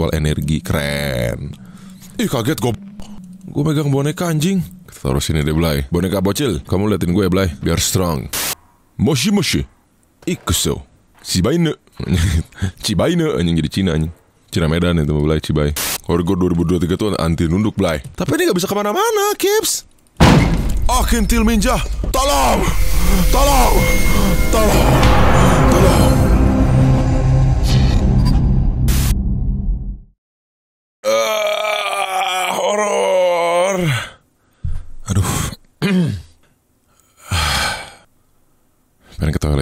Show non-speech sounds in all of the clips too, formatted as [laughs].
Jual energi keren. Ih kaget gue. Gue megang boneka anjing. terus ini deh belai. Boneka bocil. Kamu liatin gue ya, belai. Biar strong. Moshi moshi. Ikuso. Cibaine. [laughs] Cibaine anjing jadi Cina anjing. Cina Medan itu Blay Cibai. gue 2023 tuh anti nunduk belai. Tapi ini gak bisa kemana-mana Kips. Ah oh, kintil minja. Tolong. Tolong. Tolong.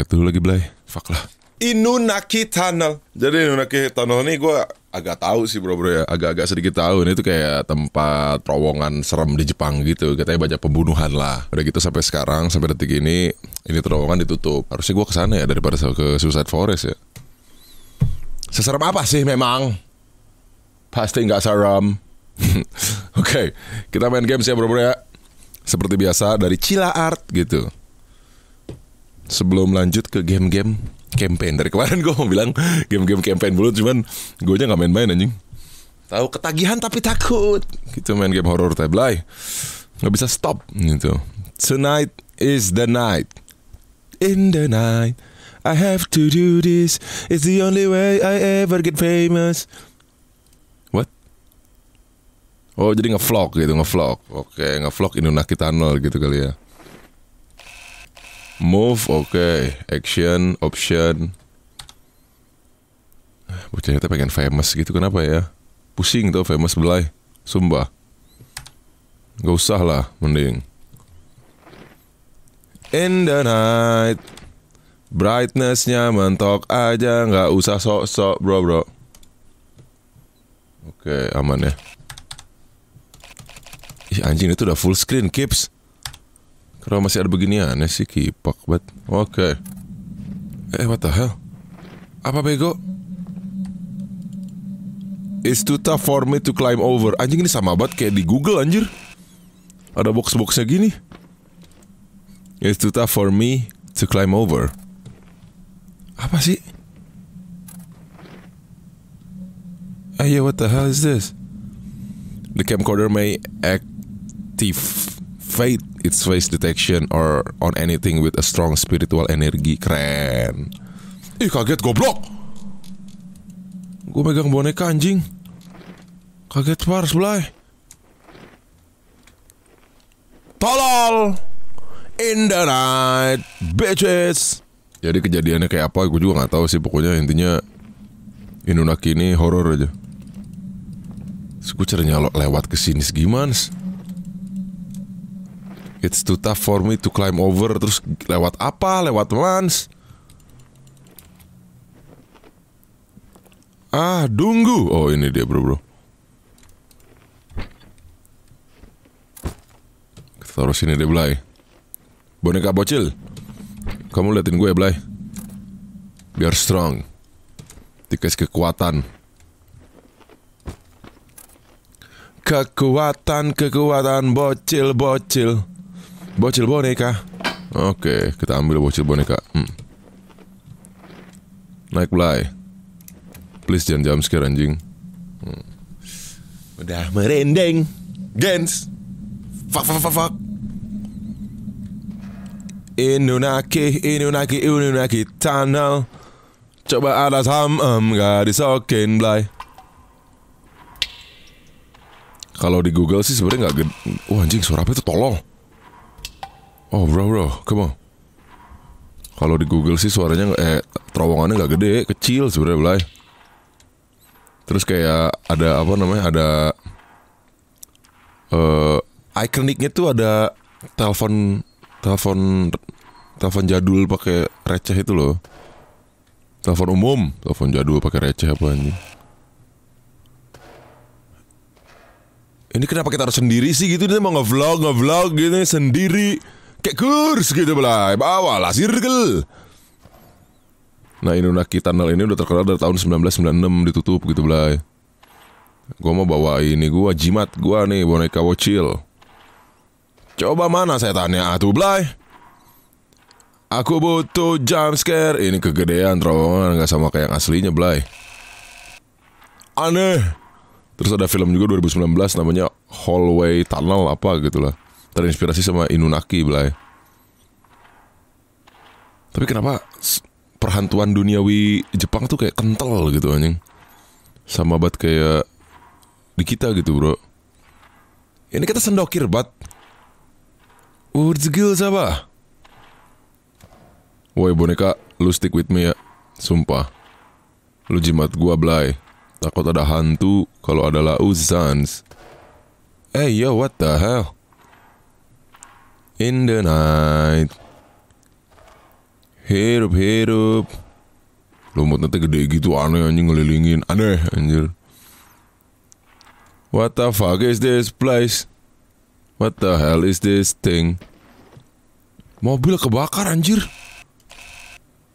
Tuh dulu lagi belai, Fuck lah. Inunaki Tunnel. Jadi Inunaki Tunnel ini gue agak tahu sih bro bro ya agak-agak sedikit tahu ini tuh kayak tempat terowongan serem di Jepang gitu katanya banyak pembunuhan lah udah gitu sampai sekarang sampai detik ini ini terowongan ditutup harusnya gue kesana ya daripada ke Suicide Forest ya seserem apa sih memang pasti nggak serem [laughs] oke okay, kita main games ya bro bro ya seperti biasa dari Cila Art gitu sebelum lanjut ke game-game campaign dari kemarin gue mau bilang game-game campaign dulu cuman gue aja nggak main-main anjing tahu ketagihan tapi takut gitu main game horror tablay nggak bisa stop gitu tonight is the night in the night I have to do this it's the only way I ever get famous what oh jadi ngevlog gitu ngevlog oke okay, ngevlog kita Tunnel gitu kali ya Move, oke. Okay. Action, option. Bocah eh, tuh pengen famous gitu, kenapa ya? Pusing tuh famous belai. Sumpah. Gak usah lah, mending. In the night. Brightnessnya mentok aja, nggak usah sok-sok bro bro. Oke, okay, aman ya. Ih anjing itu udah full screen, Kips. Kenapa masih ada beginian, sih kipak bet? Oke. Okay. Eh, what the hell? Apa bego? It's too tough for me to climb over. Anjing ini sama banget kayak di Google anjir. Ada box-boxnya gini. It's too tough for me to climb over. Apa sih? Eh yeah, what the hell is this? The camcorder may activate it's face detection or on anything with a strong spiritual energy keren ih kaget goblok gue megang boneka anjing kaget par sebelah. tolol in the night bitches jadi kejadiannya kayak apa gue juga nggak tahu sih pokoknya intinya Inunaki ini horor aja Terus gue lewat kesini sini It's too tough for me to climb over Terus lewat apa? Lewat mans Ah, dunggu Oh ini dia bro bro Kita taruh sini deh Blay Boneka bocil Kamu liatin gue Blay Biar strong Dikasih kekuatan Kekuatan, kekuatan bocil, bocil Bocil boneka. Oke, kita ambil bocil boneka. Hmm. Naik belai. Please jangan jam sekarang anjing. Hmm. Udah merinding. Gens. Fuck fuck fuck fuck. Inunaki, Inunaki, Inunaki Tunnel Coba alas ham, um, gak disokin blay Kalau di Google sih sebenarnya gak gede Wah anjing suara apa itu tolong Oh bro bro, come on. Kalau di Google sih suaranya eh terowongannya nggak gede, kecil sebenarnya belai. Terus kayak ada apa namanya ada eh uh, ikoniknya tuh ada telepon telepon telepon jadul pakai receh itu loh. Telepon umum, telepon jadul pakai receh apa ini? Ini kenapa kita harus sendiri sih gitu dia mau ngevlog ngevlog gitu sendiri kayak kurs gitu belai bawa lah sirkel nah Inunaki Tunnel ini udah terkenal dari tahun 1996 ditutup gitu belai gua mau bawa ini gua jimat gua nih boneka wocil coba mana saya tanya ah, tuh belai aku butuh jump scare ini kegedean terowongan nggak sama kayak yang aslinya belai aneh Terus ada film juga 2019 namanya Hallway Tunnel apa gitu lah terinspirasi sama Inunaki belai. Tapi kenapa perhantuan duniawi Jepang tuh kayak kental gitu anjing. Sama banget kayak di kita gitu bro. Ini kita sendokir bat. Urzgil siapa? Woi boneka, lu stick with me ya. Sumpah. Lu jimat gua belai. Takut ada hantu kalau ada lauzans. Eh hey, yo, what the hell? in the night. Hirup hirup. Lumut nanti gede gitu aneh anjing ngelilingin. Aneh anjir. What the fuck is this place? What the hell is this thing? Mobil kebakar anjir.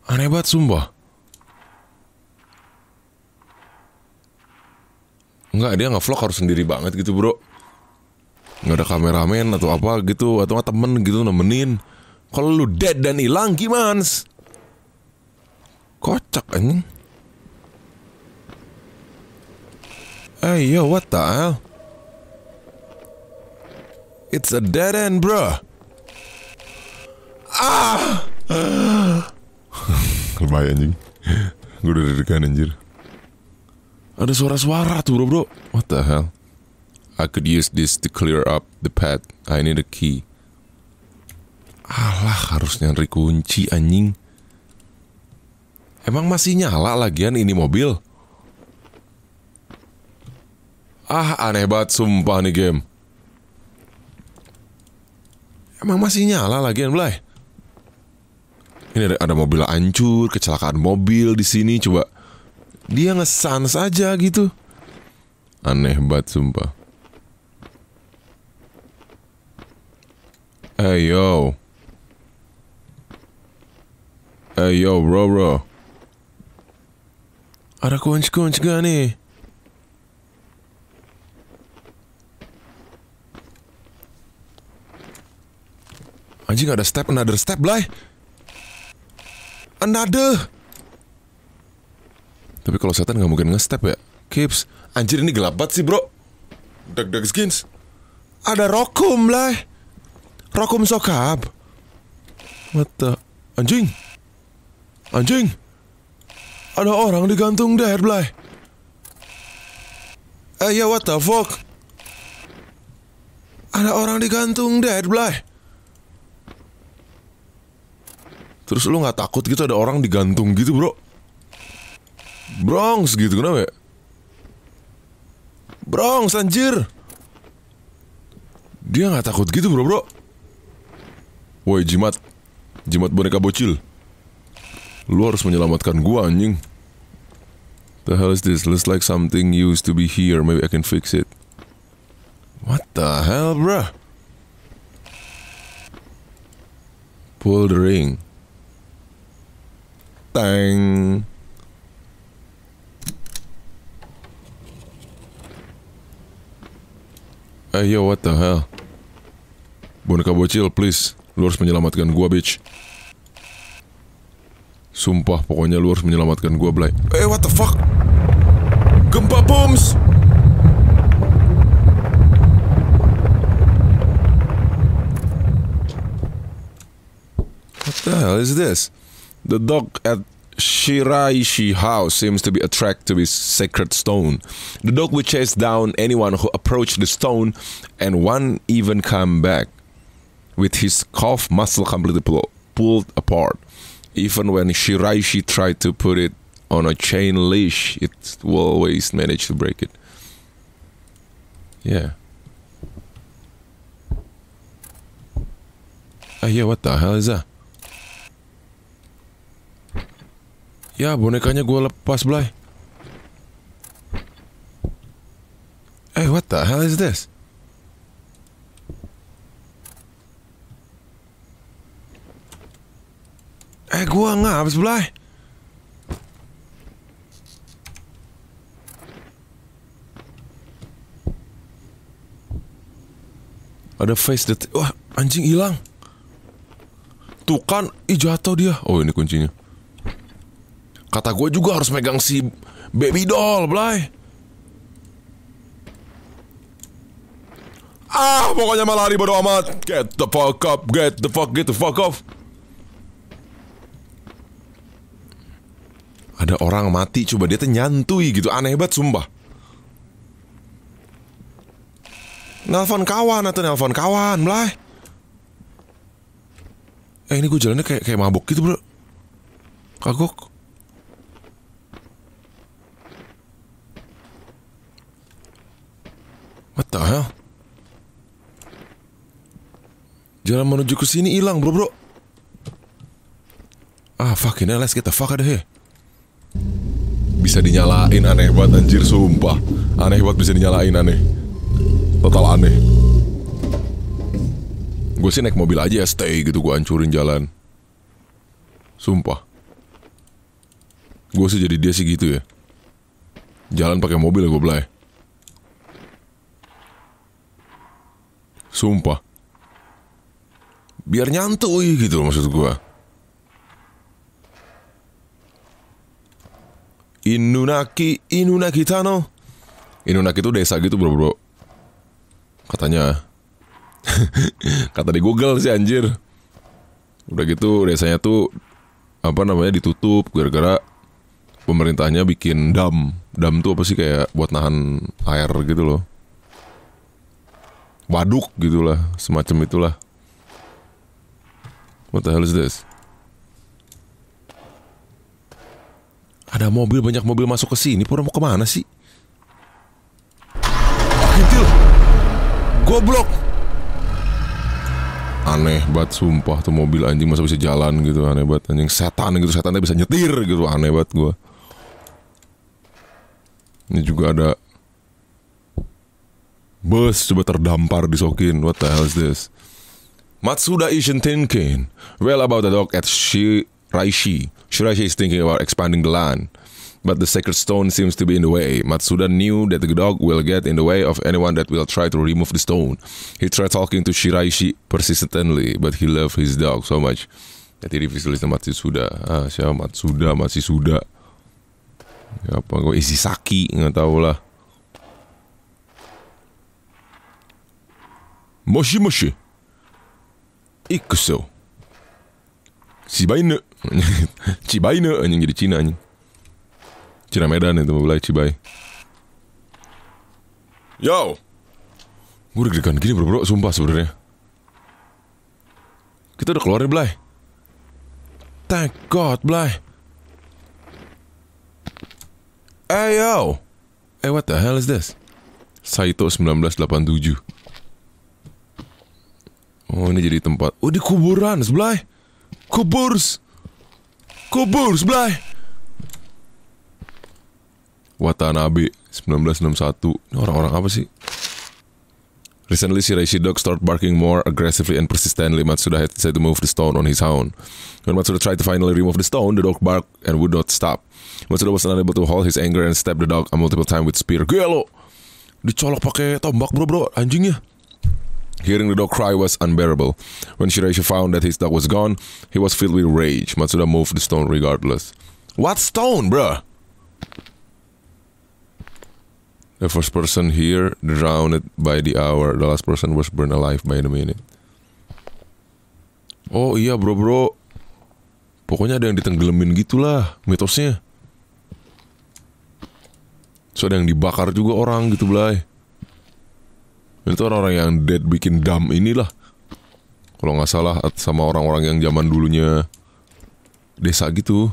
Aneh banget sumpah. Enggak, dia nge-vlog harus sendiri banget gitu, Bro nggak ada kameramen atau apa gitu atau temen gitu nemenin kalau lu dead dan hilang gimana kocak anjing hey eh, yo what the hell it's a dead end bro ah lumayan [laughs] anjing gue udah deg anjir ada suara-suara tuh bro bro what the hell I could use this to clear up the path. I need the key. Alah, harus nyari kunci anjing. Emang masih nyala lagian ini mobil? Ah, aneh banget sumpah nih game. Emang masih nyala lagian, Blay? Ini ada, ada mobil hancur, kecelakaan mobil di sini coba. Dia ngesan saja gitu. Aneh banget sumpah. Hey, yo. Hey, yo, bro, bro. Ada kunci-kunci gak nih? Anjing ada step, another step, lah, Another. Tapi kalau setan nggak mungkin nge-step ya. Kips, anjir ini gelap banget sih, bro. Deg-deg skins. Ada rokum, lah. Rakum sokap. What the... Anjing. Anjing. Ada orang digantung deh, Blay. Eh, ya what the fuck? Ada orang digantung deh, Blay. Terus lu nggak takut gitu ada orang digantung gitu, bro? Bronx gitu kenapa ya? Bronx anjir Dia nggak takut gitu bro bro Woi jimat, jimat boneka bocil. Lu harus menyelamatkan gua anjing. The hell is this? Looks like something used to be here. Maybe I can fix it. What the hell, bruh? Pull the ring. Tang. Ayo, what the hell? Boneka bocil, please. Lu harus menyelamatkan gua, bitch. Sumpah, pokoknya lu harus menyelamatkan gua, Blay. Eh, hey, what the fuck? Gempa bombs! What the hell is this? The dog at Shiraishi house seems to be attracted to this sacred stone. The dog would chase down anyone who approached the stone, and one even come back with his calf muscle completely pull, pulled apart. Even when Shiraishi tried to put it on a chain leash, it will always manage to break it. Yeah. Ah, yeah, what the hell is that? Ya, bonekanya gue lepas, Blay. Hey, eh, what the hell is this? Eh, gua nggak habis belah. Ada face det. Wah, anjing hilang. Tuh kan, ih jatuh dia. Oh, ini kuncinya. Kata gue juga harus megang si baby doll, belai Ah, pokoknya malah hari bodo amat. Get the fuck up, get the fuck, get the fuck off. ada orang mati coba dia nyantui gitu aneh banget sumpah nelfon kawan atau nelfon kawan lah eh ini gue jalannya kayak kayak mabuk gitu bro kagok What the hell? Jalan menuju ke sini hilang, bro, bro. Ah, fuck, ini let's get the fuck out of here. Bisa dinyalain aneh banget anjir sumpah. Aneh banget bisa dinyalain aneh. Total aneh. Gue sih naik mobil aja ya stay gitu gue hancurin jalan. Sumpah. Gue sih jadi dia sih gitu ya. Jalan pakai mobil ya gue belai. Ya. Sumpah. Biar nyantui gitu loh maksud gue. Inunaki, Inunaki Tano. Inunaki itu desa gitu bro bro. Katanya. [laughs] Kata di Google sih anjir. Udah gitu desanya tuh apa namanya ditutup gara-gara pemerintahnya bikin dam. Dam tuh apa sih kayak buat nahan air gitu loh. Waduk gitulah, semacam itulah. What the hell is this? Ada mobil, banyak mobil masuk ke sini. Pura mau kemana sih? Kintil. Goblok. Aneh banget sumpah tuh mobil anjing masa bisa jalan gitu. Aneh banget anjing setan gitu. Setannya bisa nyetir gitu. Aneh banget gua. Ini juga ada bus coba terdampar disokin. What the hell is this? Matsuda Ishin Tenken. Well about the dog at she Raishi. Shiraishi is thinking about expanding the land. But the sacred stone seems to be in the way. Matsuda knew that the dog will get in the way of anyone that will try to remove the stone. He tried talking to Shiraishi persistently, but he loved his dog so much that he refused to Matsuda. Ah, siapa Matsuda, Matsuda. Ya, apa gue isi saki nggak tahu lah. Moshi moshi. Ikuso. Si bainu. [laughs] Cibai ne anjing jadi Cina anjing. Cina Medan itu mulai Cibai. Yo. Gue deg-degan gini bro, bro sumpah sebenarnya. Kita udah keluar nih, Blay. Thank God, Blay. Hey, eh, yo. Hey, eh, what the hell is this? Saito 1987. Oh, ini jadi tempat. Oh, di kuburan, sebelah. Kuburs. Kubur sebelah. Watanabe 1961. Ini orang-orang apa sih? Recently, Shiraishi Dog start barking more aggressively and persistently. Matsuda had said to move the stone on his own. When Matsuda tried to finally remove the stone, the dog barked and would not stop. Matsuda was unable to hold his anger and stabbed the dog a multiple times with spear. Gelo! Dicolok pakai tombak bro bro, anjingnya. Hearing the dog cry was unbearable. When Shiraishi found that his dog was gone, he was filled with rage. Matsuda moved the stone regardless. What stone, bruh? The first person here drowned by the hour. The last person was burned alive by the minute. Oh iya bro bro. Pokoknya ada yang ditenggelamin gitulah mitosnya. So ada yang dibakar juga orang gitu belai itu orang-orang yang dead bikin dumb inilah kalau nggak salah sama orang-orang yang zaman dulunya desa gitu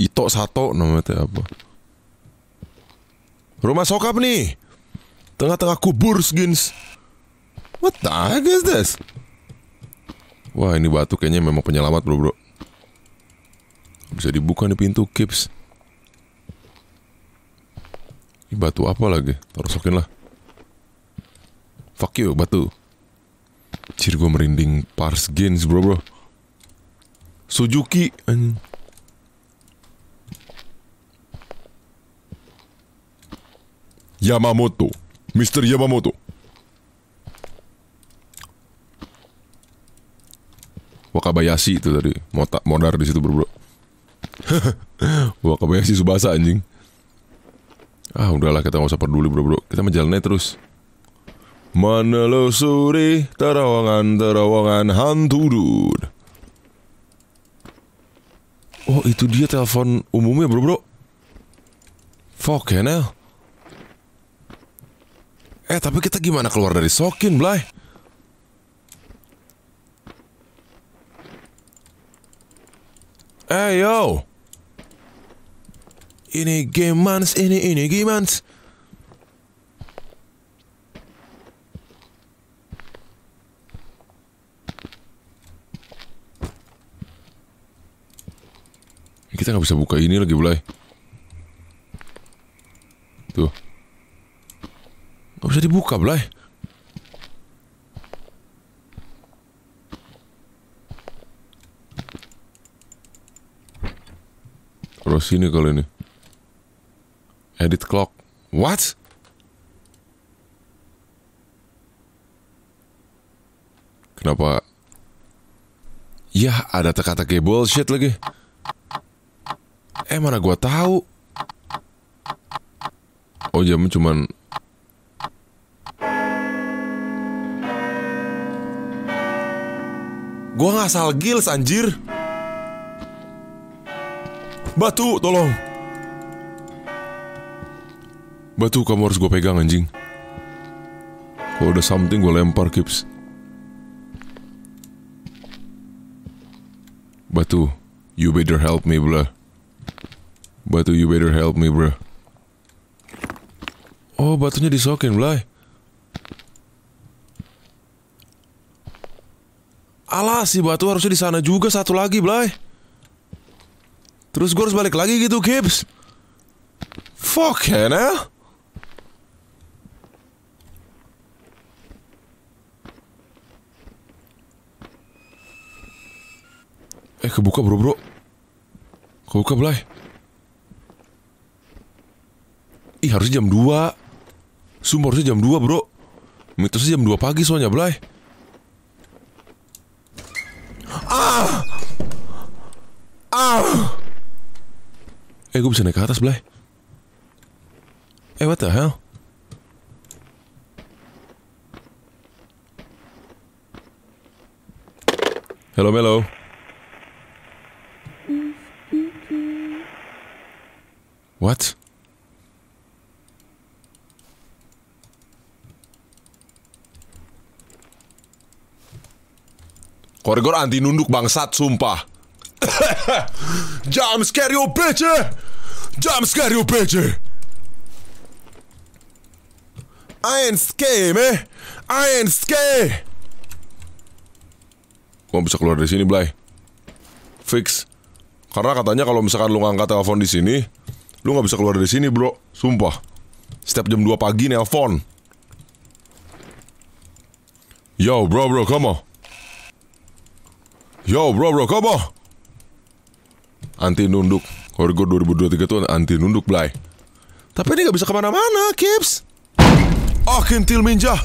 Itok Sato namanya apa rumah sokap nih tengah-tengah kubur skins what the heck is this wah ini batu kayaknya memang penyelamat bro bro bisa dibuka nih pintu kips ini batu apa lagi? Taruh lah. Fuck you, batu. Ciri gue merinding Pars Gains, bro, bro. Suzuki. Yamamoto. Mr. Yamamoto. Wakabayashi itu tadi. Motak modar di situ, bro. bro. [laughs] Wakabayashi Subasa anjing. Ah udahlah kita gak usah peduli bro bro Kita menjalani terus Menelusuri terowongan-terowongan hantu dude Oh itu dia telepon umumnya bro bro Fuck ya Nel Eh tapi kita gimana keluar dari Sokin Blay Eh hey, yo ini gimans, ini ini gimans. Kita nggak bisa buka ini lagi, mulai. Tuh. Nggak bisa dibuka, mulai. Terus ini kalau ini. Edit clock. What? Kenapa? Yah, ada teka-teki bullshit lagi. Eh, mana gua tahu? Oh, jam cuman Gua ngasal gils anjir. Batu, tolong. Batu kamu harus gue pegang anjing Kalau ada something gue lempar Kips Batu You better help me bro Batu you better help me bro Oh batunya disokin bro Alah si batu harusnya di sana juga satu lagi Blay Terus gue harus balik lagi gitu Kips Fuck hell Eh kebuka bro bro Kebuka belai Ih harusnya jam 2 Sumpah harusnya jam 2 bro Mitosnya jam 2 pagi soalnya belai Ah Ah Eh gue bisa naik ke atas belai Eh what the hell Hello, hello. What? Koregor anti nunduk bangsat, sumpah. [coughs] Jump scare you bitch! Eh? Jump scare you bitch! Eh? I ain't scared, man. I ain't scared. Gua bisa keluar dari sini, Blay. Fix. Karena katanya kalau misalkan lu ngangkat telepon di sini, Lu nggak bisa keluar dari sini bro Sumpah Setiap jam 2 pagi nelpon Yo bro bro come on Yo bro bro come on Anti nunduk Horgo 2023 tuh anti nunduk Blay Tapi ini nggak bisa kemana-mana Kips Ah kintil minja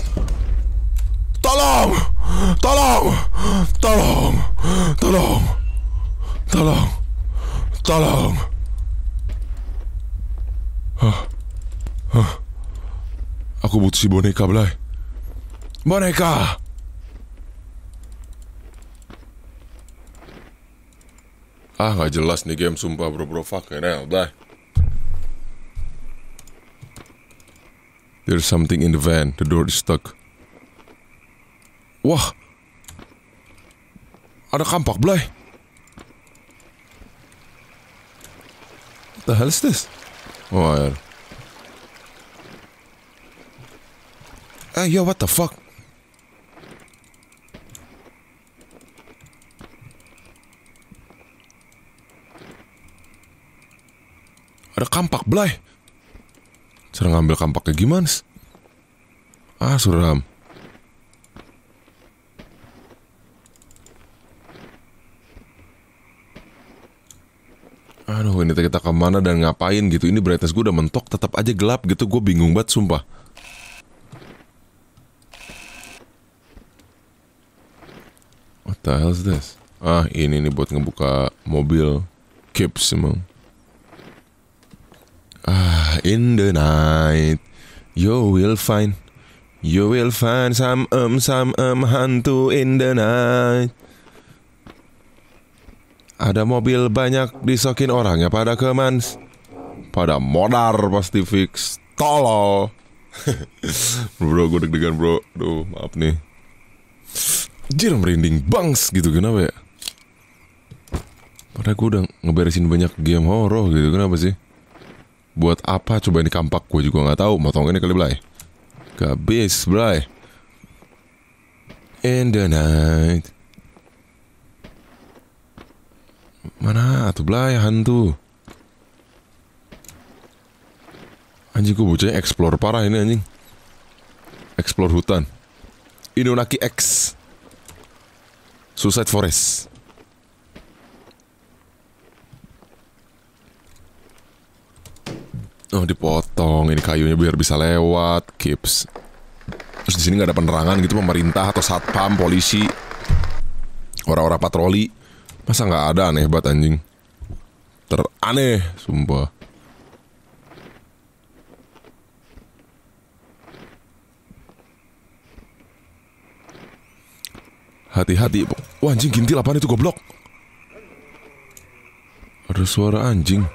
Tolong Tolong Tolong Tolong Tolong Tolong Hah. Hah. Aku butuh si boneka, Blay. Boneka! Ah, nggak jelas nih game, sumpah bro-bro. Fuck, hell, Blay. There's something in the van. The door is stuck. Wah. Ada kampak, Blay. What the hell is this? ya. Hey, yo, what the fuck? Ada kampak, belai. Cara ngambil kampaknya gimana? Ah, suram. Kemana dan ngapain gitu ini brightness gue udah mentok tetap aja gelap gitu gue bingung banget sumpah What the hell is this? Ah, ini nih buat ngebuka mobil. keep emang. Ah, in the night, you will find, you will find some um some um hantu in the night. Ada mobil banyak disokin orang ya pada kemans. Pada modar pasti fix. Tolol. [laughs] bro, gue deg-degan bro. Duh, maaf nih. Jir merinding bangs gitu kenapa ya? Padahal gue udah ngeberesin banyak game horror gitu kenapa sih? Buat apa coba ini kampak gue juga nggak tahu. Motong ini kali belai. Gabis belai. In the night. Mana tuh ya hantu. Anjing gue bocahnya explore parah ini anjing. Explore hutan. Inunaki X. Suicide Forest. Oh dipotong ini kayunya biar bisa lewat Kips Terus di sini nggak ada penerangan gitu pemerintah atau satpam polisi orang-orang patroli Masa nggak ada aneh banget anjing. Teraneh, sumpah. Hati-hati. Wah anjing gintil apaan itu goblok. Ada suara anjing.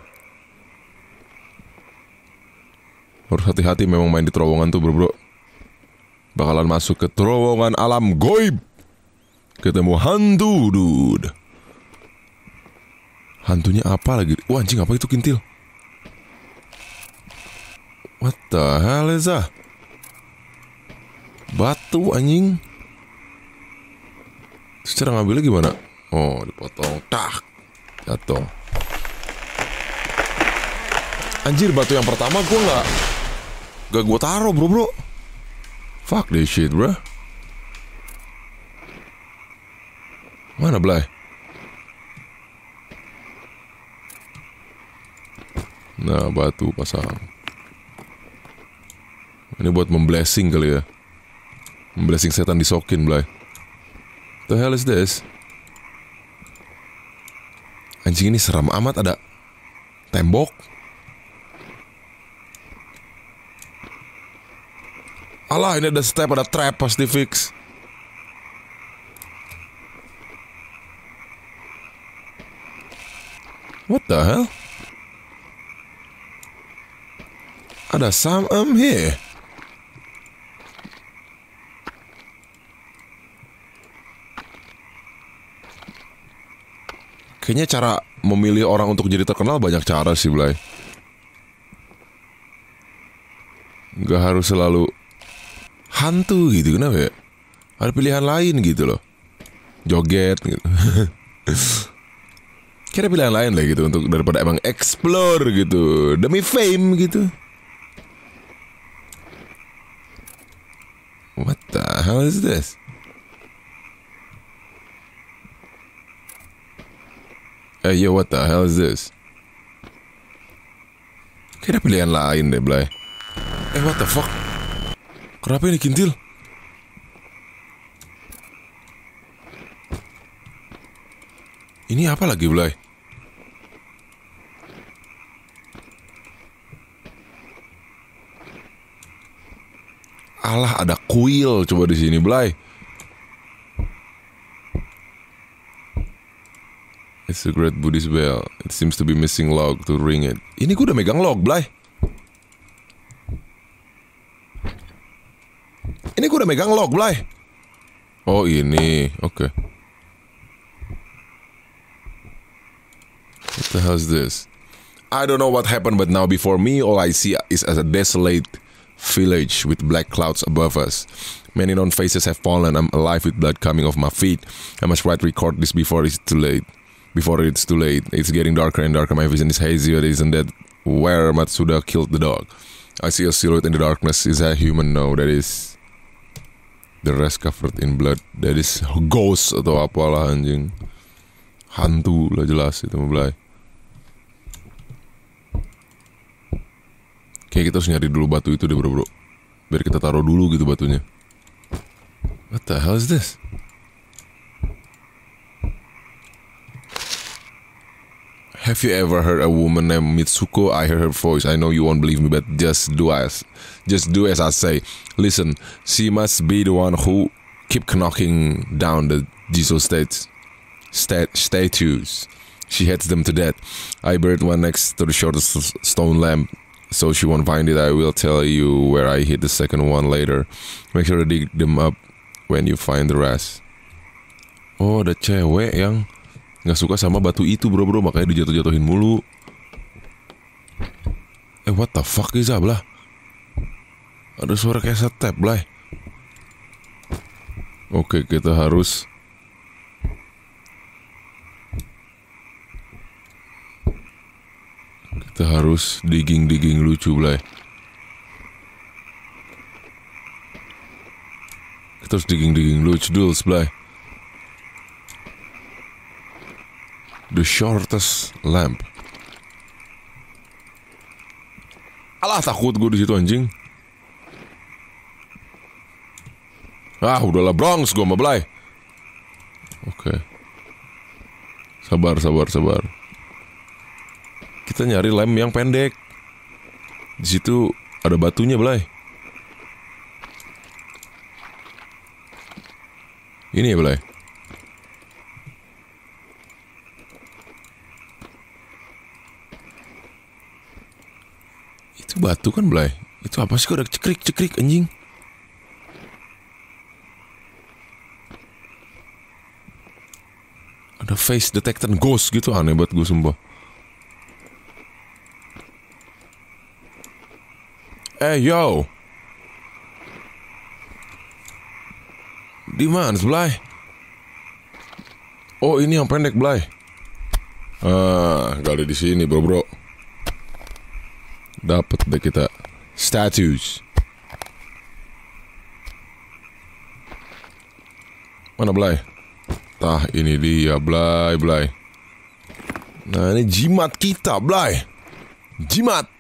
Harus hati-hati memang main di terowongan tuh bro bro. Bakalan masuk ke terowongan alam goib. Ketemu hantu dude. Hantunya apa lagi? Wah oh, anjing apa itu kintil? What the hell is that? Batu anjing. Secara cara ngambilnya gimana? Oh, dipotong. Tak. Jatuh. Anjir, batu yang pertama gue nggak... Gak gue taruh, bro, bro. Fuck this shit, bro. Mana, Blay? Ya? Nah, batu pasang. Ini buat memblessing kali ya. Memblessing setan disokin, Blay. The hell is this? Anjing ini seram amat ada tembok. Alah, ini ada step, ada trap pasti fix. What the hell? Ada Sam Em here. Kayaknya cara memilih orang untuk jadi terkenal banyak cara sih, Blay. Gak harus selalu hantu gitu, kenapa ya? Ada pilihan lain gitu loh. Joget gitu. [laughs] Kira pilihan lain lah gitu untuk daripada emang explore gitu demi fame gitu. hell is this? Hey, yo, what the hell is this? Kayaknya pilihan lain deh, Blay. Eh, what the fuck? Kenapa ini kintil? Ini apa lagi, Blay? Allah ada kuil coba di sini, Blay. It's a great Buddhist bell. It seems to be missing log to ring it. Ini gue udah megang log, Blay. Ini gue udah megang log, Blay. Oh, ini. Oke. Okay. What the hell is this? I don't know what happened, but now before me, all I see is as a desolate village with black clouds above us. Many known faces have fallen. I'm alive with blood coming off my feet. I must write record this before it's too late. Before it's too late. It's getting darker and darker. My vision is hazier. Isn't that where Matsuda killed the dog? I see a silhouette in the darkness. Is that human? No, that is the rest covered in blood. That is [laughs] ghost atau apalah anjing. Hantu lah jelas itu mulai. Kayak kita harus nyari dulu batu itu deh bro bro Biar kita taruh dulu gitu batunya What the hell is this? Have you ever heard a woman named Mitsuko? I heard her voice. I know you won't believe me, but just do as just do as I say. Listen, she must be the one who keep knocking down the diesel state, stat, statues. She heads them to death. I buried one next to the shortest stone lamp so she won't find it. I will tell you where I hid the second one later. Make sure to dig them up when you find the rest. Oh, ada cewek yang nggak suka sama batu itu, bro, bro. Makanya dijatuh-jatuhin mulu. Eh, what the fuck is up lah? Ada suara kayak step, lah. Oke, kita harus Kita harus digging-digging lucu, Blay. Kita harus digging-digging lucu, Dules, Blay. The shortest lamp. Alah, takut gue di situ anjing. Ah, udahlah Bronx gue mau Blay. Oke. Okay. Sabar, sabar, sabar kita nyari lem yang pendek. Di situ ada batunya, Belai. Ini ya, Belai. Itu batu kan, Belai? Itu apa sih kok ada cekrik-cekrik anjing? Ada face detector ghost gitu aneh buat gue sumpah. Eh, yo. mana? Blay? Oh, ini yang pendek, Blay. Ah, gak di sini, bro, bro. Dapat deh kita. Statues. Mana Blay? Tah, ini dia, Blay, Blay. Nah, ini jimat kita, Blay. Jimat.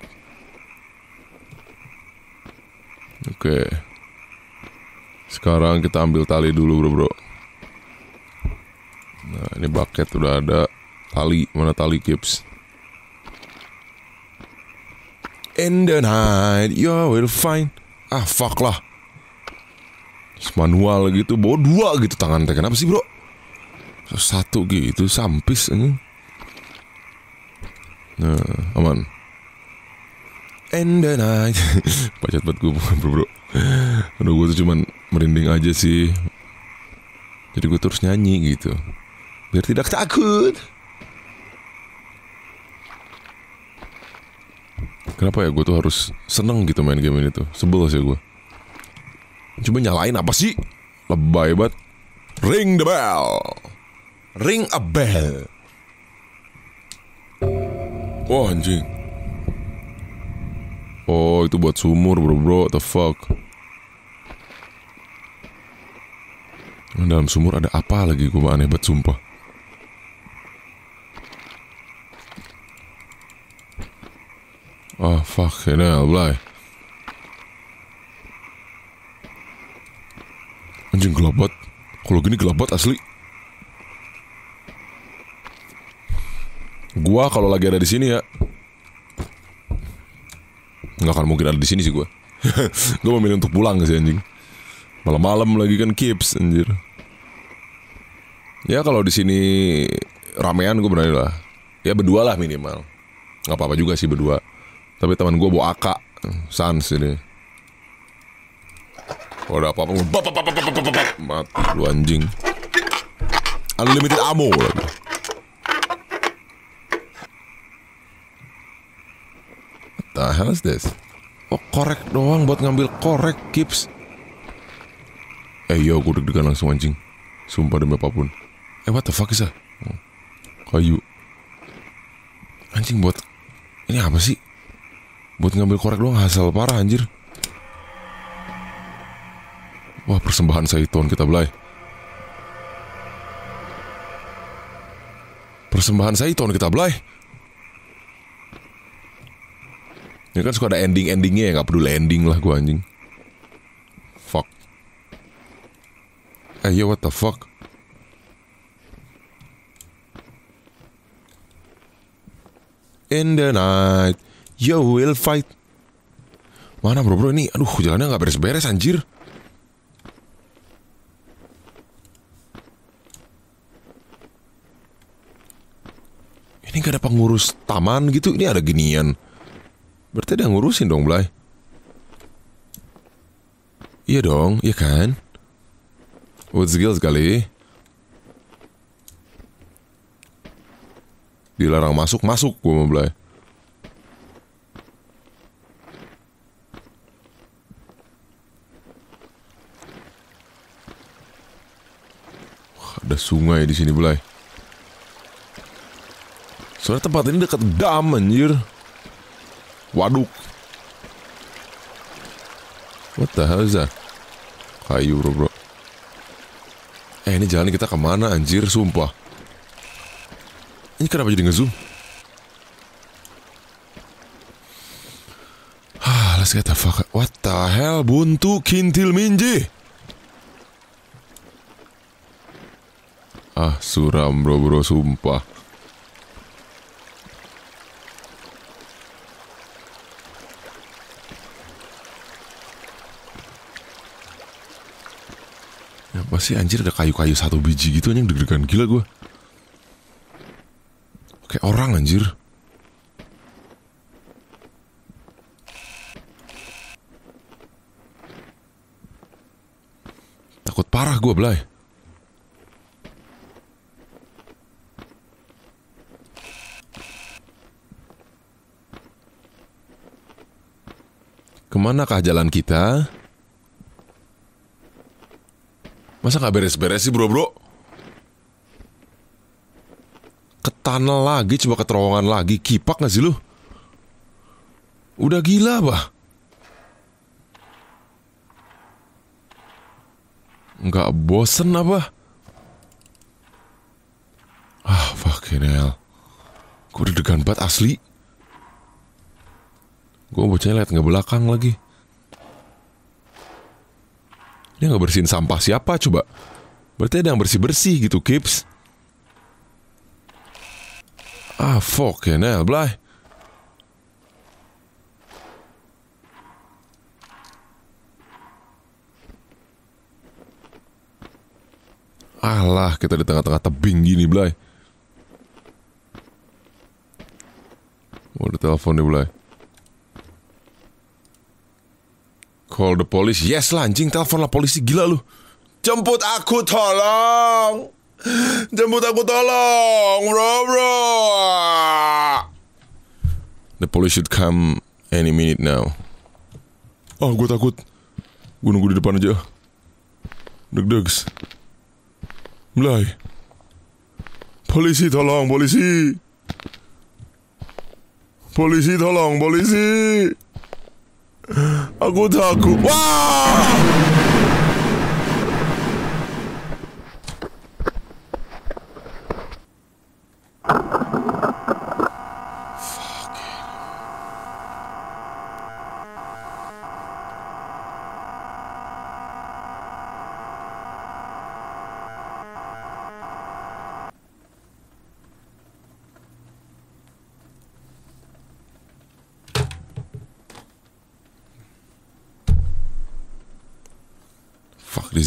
Oke. Sekarang kita ambil tali dulu, Bro, Bro. Nah, ini bucket udah ada. Tali, mana tali kips. In the night you will find Ah fuck lah manual gitu Bawa dua gitu tangan teh Kenapa sih bro Satu gitu Sampis ini Nah aman and the night Pacet [laughs] banget gue bukan bro, bro Aduh gue tuh cuman merinding aja sih Jadi gue terus nyanyi gitu Biar tidak takut Kenapa ya gue tuh harus seneng gitu main game ini tuh Sebel sih gue Coba nyalain apa sih? Lebay banget Ring the bell Ring a bell Wah oh, anjing Oh itu buat sumur bro bro the fuck Dalam sumur ada apa lagi Gue aneh banget sumpah Oh fuck ya hell blay Anjing gelap banget Kalau gini gelap banget asli Gua kalau lagi ada di sini ya nggak akan mungkin ada di sini sih gue gue memilih untuk pulang sih anjing malam-malam lagi kan kips anjir ya kalau di sini ramean gue berani lah ya berdua lah minimal nggak apa-apa juga sih berdua tapi teman gue bawa AK sans ini Oh, ada apa-apa mati lu anjing unlimited ammo lagi the hell is this? Oh, korek doang buat ngambil korek, Kips. Eh, yo, gue deg-degan langsung anjing. Sumpah demi apapun. Eh, what the fuck is that? Hmm. kayu. Anjing buat... Ini apa sih? Buat ngambil korek doang hasil parah, anjir. Wah, persembahan saya itu, kita belai. Persembahan saya itu, kita belai. Ya kan suka ada ending-endingnya ya gak peduli ending lah gue anjing. Fuck. Eh ya what the fuck? In the night, you will fight. Mana bro bro ini? Aduh jalannya gak beres-beres anjir. Ini gak ada pengurus taman gitu. Ini ada ginian. Berarti ada yang ngurusin dong, Blay. Iya dong, iya kan? Woods Guild sekali. Dilarang masuk, masuk gue mau Blay. ada sungai di sini, Blay. Soalnya tempat ini dekat dam, anjir. Waduk. What the hell is that? Kayu bro bro. Eh ini jalan kita kemana anjir sumpah. Ini kenapa jadi ngezoom? Ah, let's get the fuck. What the hell? Buntu kintil minji. Ah, suram bro bro sumpah. sih anjir ada kayu-kayu satu biji gitu anjing deg-degan gila gue. Kayak orang anjir. Takut parah gue, kemana Kemanakah jalan kita? Masa gak beres-beres sih bro-bro? Ke tunnel lagi, coba ke terowongan lagi. Kipak gak sih lu? Udah gila, bah. Nggak bosen apa? Ah, fucking hell. Gue udah degan banget asli. Gue bocahnya liat nggak belakang lagi. Dia nggak bersihin sampah siapa coba? Berarti ada yang bersih-bersih gitu, Kips. Ah, fuck ya, Nel, Blay. Alah, kita di tengah-tengah tebing gini, Blay. Mau ditelepon nih, Blay. Call the police. Yes lanjing, anjing, telepon polisi. Gila lu. Jemput aku tolong. Jemput aku tolong, bro, bro. The police should come any minute now. Oh, gue takut. Gue nunggu di depan aja. Deg-degs. Mulai. Polisi tolong, polisi. Polisi tolong, polisi. Otaku. [gasps] Wow!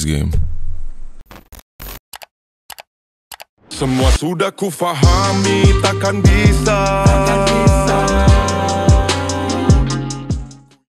game. Semua sudah kufahami takkan bisa. Takkan bisa.